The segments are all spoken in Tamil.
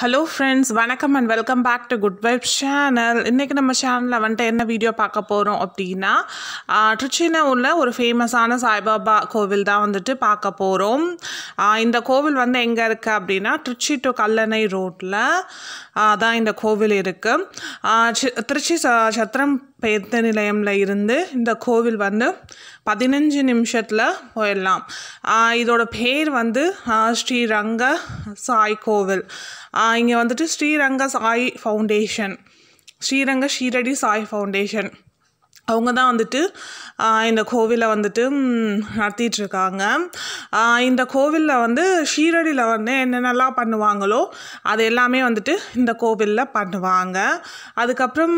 ஹலோ ஃப்ரெண்ட்ஸ் வணக்கம் and welcome back to good vibe channel இன்றைக்கி நம்ம சேனலில் வந்துட்டு என்ன வீடியோ பார்க்க போகிறோம் அப்படின்னா திருச்சியில் உள்ள ஒரு ஃபேமஸான சாய்பாபா கோவில் தான் வந்துட்டு பார்க்க போகிறோம் இந்த கோவில் வந்து எங்கே இருக்குது அப்படின்னா திருச்சி டு கல்லணை ரோட்டில் தான் இந்த கோவில் இருக்குது திருச்சி சத்திரம் பேருந்து நிலையமில் இருந்து இந்த கோவில் வந்து பதினஞ்சு நிமிஷத்தில் போயிடலாம் இதோட பேர் வந்து ஸ்ரீரங்க சாய் கோவில் இங்கே வந்துட்டு ஸ்ரீரங்க சாய் ஃபவுண்டேஷன் ஸ்ரீரங்க ஷீரடி சாய் ஃபவுண்டேஷன் அவங்க தான் வந்துட்டு இந்த கோவிலை வந்துட்டு நடத்திட்டுருக்காங்க இந்த கோவிலில் வந்து ஷீரடியில் வந்து என்னென்னலாம் பண்ணுவாங்களோ அது எல்லாமே வந்துட்டு இந்த கோவிலில் பண்ணுவாங்க அதுக்கப்புறம்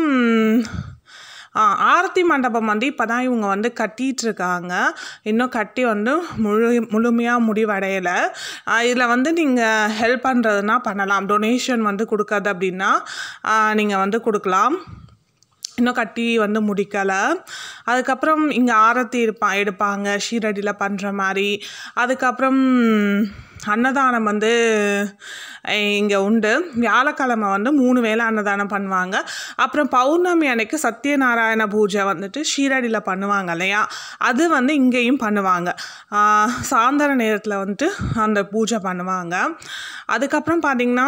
ஆரத்தி மண்டபம் வந்து இப்போ தான் இவங்க வந்து கட்டிகிட்ருக்காங்க இன்னும் கட்டி வந்து முழு முழுமையாக முடிவடையலை இதில் வந்து நீங்கள் ஹெல்ப் பண்ணுறதுனா பண்ணலாம் டொனேஷன் வந்து கொடுக்காது அப்படின்னா நீங்கள் வந்து கொடுக்கலாம் இன்னும் கட்டி வந்து முடிக்கலை அதுக்கப்புறம் இங்கே ஆரத்தி இருப்பா எடுப்பாங்க ஷீரடியில் பண்ணுற மாதிரி அதுக்கப்புறம் அன்னதானம் வந்து இங்கே உண்டு வியாழக்கிழமை வந்து மூணு வேளை அன்னதானம் பண்ணுவாங்க அப்புறம் பௌர்ணமி அன்னைக்கு சத்யநாராயண பூஜை வந்துட்டு ஷீரடியில் பண்ணுவாங்க இல்லையா அது வந்து இங்கேயும் பண்ணுவாங்க சாயந்தர நேரத்தில் வந்துட்டு அந்த பூஜை பண்ணுவாங்க அதுக்கப்புறம் பார்த்திங்கன்னா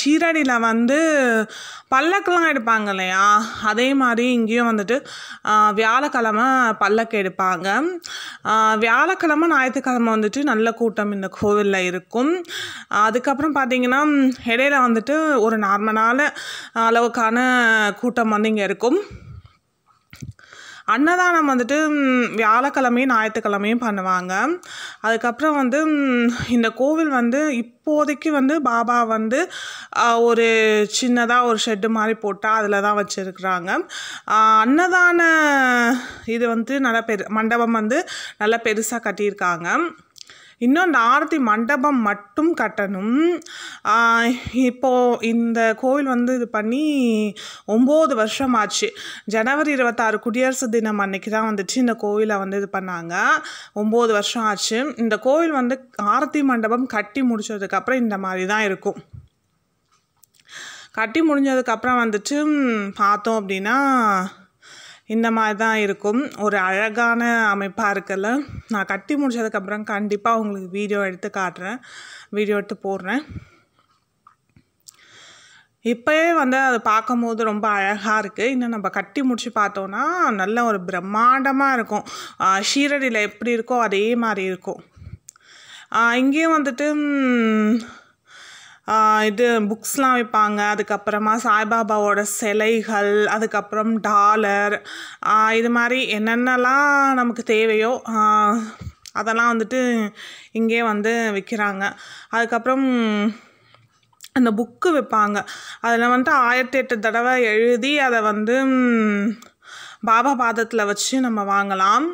ஷீரடியில் வந்து பல்லக்கெலாம் எடுப்பாங்க இல்லையா அதே மாதிரி இங்கேயும் வந்துட்டு வியாழக்கிழமை பல்லக்கு எடுப்பாங்க வியாழக்கிழமை ஞாயிற்றுக்கிழமை வந்துட்டு நல்ல கூட்டம் இந்த கோவிலில் இருக்கும் அதுக்கப்புறம் பார்த்திங்கன்னா இடையில வந்துட்டு ஒரு நார்மலான அளவுக்கான கூட்டம் வந்து இங்கே இருக்கும் அன்னதானம் வந்துட்டு வியாழக்கிழமையும் ஞாயிற்றுக்கிழமையும் பண்ணுவாங்க அதுக்கப்புறம் வந்து இந்த கோவில் வந்து இப்போதைக்கு வந்து பாபா வந்து ஒரு சின்னதாக ஒரு ஷெட்டு மாதிரி போட்டால் அதில் தான் வச்சுருக்குறாங்க அன்னதான இது வந்து நல்லா பெரு மண்டபம் வந்து நல்லா பெருசாக கட்டியிருக்காங்க இன்னும் அந்த ஆரத்தி மண்டபம் மட்டும் கட்டணும் இப்போது இந்த கோவில் வந்து இது பண்ணி ஒம்பது வருஷம் ஆச்சு ஜனவரி இருபத்தாறு குடியரசு தினம் அன்னைக்கு தான் வந்துச்சு இந்த கோவிலை வந்து இது பண்ணாங்க ஒம்பது வருஷம் ஆச்சு இந்த கோவில் வந்து ஆரத்தி மண்டபம் கட்டி முடிச்சதுக்கப்புறம் இந்த மாதிரி தான் இருக்கும் கட்டி முடிஞ்சதுக்கப்புறம் வந்துட்டு பார்த்தோம் அப்படின்னா இந்த மாதிரி தான் இருக்கும் ஒரு அழகான அமைப்பாக இருக்கல நான் கட்டி முடிச்சதுக்கப்புறம் கண்டிப்பாக உங்களுக்கு வீடியோ எடுத்து காட்டுறேன் வீடியோ எடுத்து போடுறேன் இப்போயே வந்து அதை பார்க்கும்போது ரொம்ப அழகாக இருக்குது இன்னும் நம்ம கட்டி முடிச்சு பார்த்தோன்னா நல்ல ஒரு பிரம்மாண்டமாக இருக்கும் ஷீரடியில் எப்படி இருக்கோ அதே மாதிரி இருக்கும் இங்கேயும் வந்துட்டு இது புக்ஸ்லாம் விற்பாங்க அதுக்கப்புறமா சாய்பாபாவோட சிலைகள் அதுக்கப்புறம் டாலர் இது மாதிரி என்னென்னலாம் நமக்கு தேவையோ அதெல்லாம் வந்துட்டு இங்கே வந்து விற்கிறாங்க அதுக்கப்புறம் அந்த புக்கு விற்பாங்க அதில் வந்துட்டு ஆயிரத்தி எட்டு தடவை எழுதி அதை வந்து பாபா பாதத்தில் வச்சு நம்ம வாங்கலாம்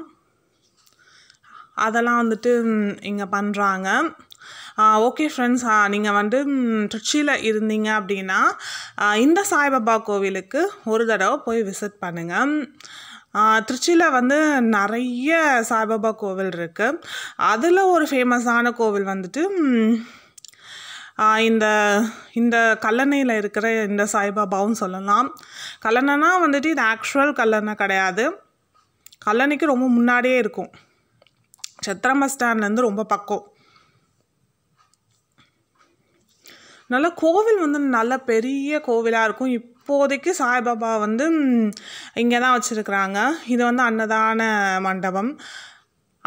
அதெல்லாம் வந்துட்டு இங்கே பண்ணுறாங்க ஓகே ஃப்ரெண்ட்ஸ் நீங்கள் வந்து திருச்சியில் இருந்தீங்க அப்படின்னா இந்த சாய்பாபா கோவிலுக்கு ஒரு தடவை போய் விசிட் பண்ணுங்கள் திருச்சியில் வந்து நிறைய சாய்பாபா கோவில் இருக்குது அதில் ஒரு ஃபேமஸான கோவில் வந்துட்டு இந்த இந்த கல்லணையில் இருக்கிற இந்த சாய்பாபாவும் சொல்லலாம் கல்லணைனா வந்துட்டு இது ஆக்சுவல் கல்லணை கிடையாது கல்லணைக்கு ரொம்ப முன்னாடியே இருக்கும் சத்திரம் பஸ் ஸ்டாண்ட்லேருந்து ரொம்ப பக்கம் நல்ல கோவில் வந்து நல்ல பெரிய கோவிலாக இருக்கும் இப்போதைக்கு சாய்பாபா வந்து இங்கே தான் வச்சுருக்குறாங்க இது வந்து அன்னதான மண்டபம்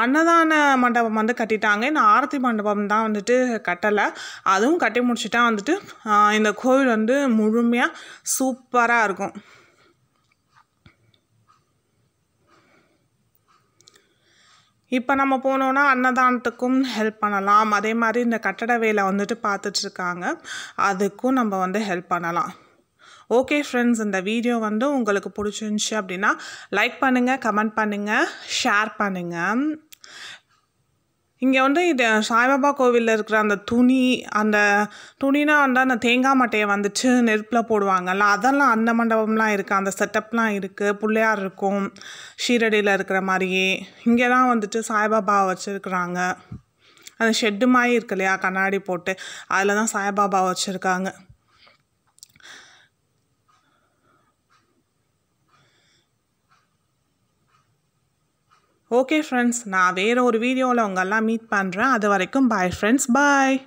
அன்னதான மண்டபம் வந்து கட்டிட்டாங்க இந்த ஆரத்தி மண்டபம் தான் வந்துட்டு கட்டலை அதுவும் கட்டி முடிச்சுட்டா வந்துட்டு இந்த கோவில் வந்து முழுமையாக சூப்பராக இருக்கும் இப்போ நம்ம போனோன்னா அன்னதானத்துக்கும் ஹெல்ப் பண்ணலாம் அதே மாதிரி இந்த கட்டட வேலை வந்துட்டு பார்த்துட்ருக்காங்க அதுக்கும் நம்ம வந்து ஹெல்ப் பண்ணலாம் ஓகே ஃப்ரெண்ட்ஸ் இந்த வீடியோ வந்து உங்களுக்கு பிடிச்சிருந்துச்சி அப்படின்னா லைக் பண்ணுங்கள் கமெண்ட் பண்ணுங்கள் ஷேர் பண்ணுங்கள் இங்கே வந்து இது சாய்பாபா கோவிலில் இருக்கிற அந்த துணி அந்த துணினா வந்து அந்த தேங்காய் மட்டையை வந்துச்சு நெருப்பில் போடுவாங்கல்ல அதெல்லாம் அந்த மண்டபம்லாம் இருக்குது அந்த செட்டப்லாம் இருக்குது பிள்ளையார் இருக்கும் ஷீரடியில் இருக்கிற மாதிரியே இங்கே தான் வந்துட்டு சாய்பாபாவை வச்சுருக்குறாங்க அந்த ஷெட்டு மாதிரி இருக்கு இல்லையா கண்ணாடி போட்டு அதில் தான் சாய்பாபா வச்சுருக்காங்க ஓகே ஃப்ரெண்ட்ஸ் நான் வேறு ஒரு வீடியோவில் உங்கள்லாம் மீட் பண்ணுறேன் அது வரைக்கும் பாய் ஃப்ரெண்ட்ஸ் பாய்